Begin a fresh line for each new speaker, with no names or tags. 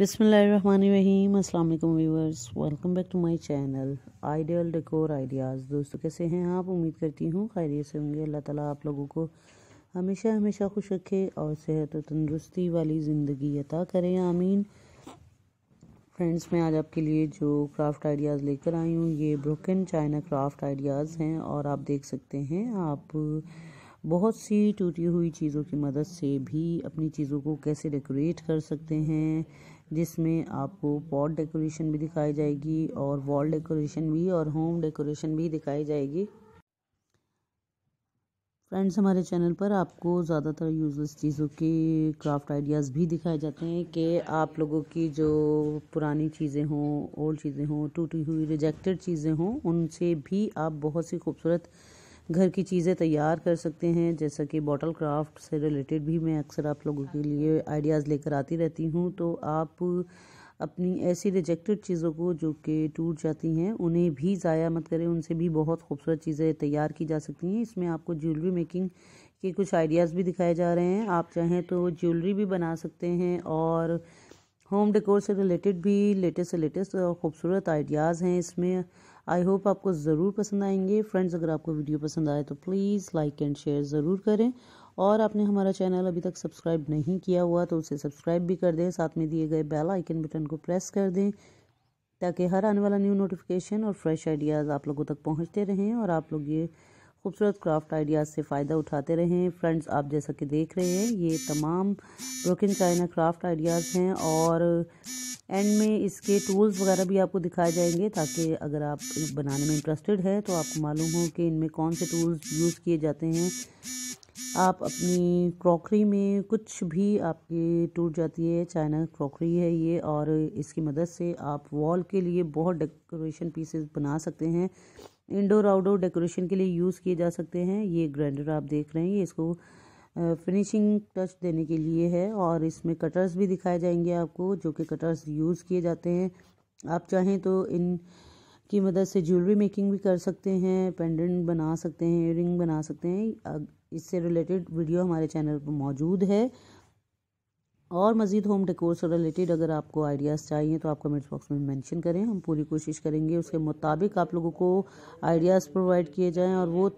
बिसमीम अस्सलाम viewers welcome back to my channel ideal decor ideas दोस्तों कैसे हैं आप उम्मीद करती हूँ खैरियत से होंगे अल्लाह ताला आप लोगों को हमेशा हमेशा खुश रखे और सेहत और तंदरुस्ती वाली ज़िंदगी अता करें आमीन फ्रेंड्स मैं आज आपके लिए जो क्राफ्ट आइडियाज़ लेकर आई हूँ ये ब्रोकन चाइना क्राफ्ट आइडियाज़ हैं और आप देख सकते हैं आप बहुत सी टूटी हुई चीज़ों की मदद से भी अपनी चीज़ों को कैसे डेकोरेट कर सकते हैं जिसमें आपको पॉट डेकोरेशन भी दिखाई जाएगी और वॉल डेकोरेशन भी और होम डेकोरेशन भी दिखाई जाएगी फ्रेंड्स हमारे चैनल पर आपको ज़्यादातर यूजलेस चीज़ों के क्राफ्ट आइडियाज़ भी दिखाए जाते हैं कि आप लोगों की जो पुरानी चीज़ें हों ओल्ड चीज़ें हों टूटी हुई रिजेक्टेड चीज़ें हों उनसे भी आप बहुत सी खूबसूरत घर की चीज़ें तैयार कर सकते हैं जैसा कि बॉटल क्राफ्ट से रिलेटेड भी मैं अक्सर आप लोगों के लिए आइडियाज़ लेकर आती रहती हूँ तो आप अपनी ऐसी रिजेक्टेड चीज़ों को जो कि टूट जाती हैं उन्हें भी ज़ाया मत करें उनसे भी बहुत खूबसूरत चीज़ें तैयार की जा सकती हैं इसमें आपको ज्वेलरी मेकिंग के कुछ आइडियाज़ भी दिखाए जा रहे हैं आप चाहें तो ज्वेलरी भी बना सकते हैं और होम डेकोर से रिलेटेड भी लेटेस्ट से लेटेस्ट और ख़ूबसूरत आइडियाज़ हैं इसमें आई होप आपको ज़रूर पसंद आएंगे फ्रेंड्स अगर आपको वीडियो पसंद आए तो प्लीज़ लाइक एंड शेयर ज़रूर करें और आपने हमारा चैनल अभी तक सब्सक्राइब नहीं किया हुआ तो उसे सब्सक्राइब भी कर दें साथ में दिए गए बेल आइकन बटन को प्रेस कर दें ताकि हर आने वाला न्यू नोटिफिकेशन और फ्रेश आइडियाज़ आप लोगों तक पहुँचते रहें और आप लोग ये खूबसूरत क्राफ्ट आइडियाज़ से फ़ायदा उठाते रहें फ्रेंड्स आप जैसा कि देख रहे हैं ये तमाम ब्रोकन चाइना क्राफ्ट आइडियाज़ हैं और एंड में इसके टूल्स वगैरह भी आपको दिखाए जाएंगे ताकि अगर आप बनाने में इंटरेस्टेड है तो आपको मालूम हो कि इनमें कौन से टूल्स यूज़ किए जाते हैं आप अपनी क्रॉकरी में कुछ भी आपकी टूट जाती है चाइना क्रॉकरी है ये और इसकी मदद से आप वॉल के लिए बहुत डेकोरेशन पीसेस बना सकते हैं इंडोर आउटडोर डेकोरेशन के लिए यूज़ किए जा सकते हैं ये ग्राइंडर आप देख रहे हैं ये इसको फिनिशिंग टच देने के लिए है और इसमें कटर्स भी दिखाए जाएंगे आपको जो कि कटर्स यूज़ किए जाते हैं आप चाहें तो इन की मदद से ज्वेलरी मेकिंग भी कर सकते हैं पेंडेंट बना सकते हैं रिंग बना सकते हैं इससे रिलेटेड वीडियो हमारे चैनल पर मौजूद है और मज़ीद होम डेकोर से रिलेटेड अगर आपको आइडियाज़ चाहिए तो आप कमेंट्स बॉक्स में मेंशन करें हम पूरी कोशिश करेंगे उसके मुताबिक आप लोगों को आइडियाज़ प्रोवाइड किए जाएं और वो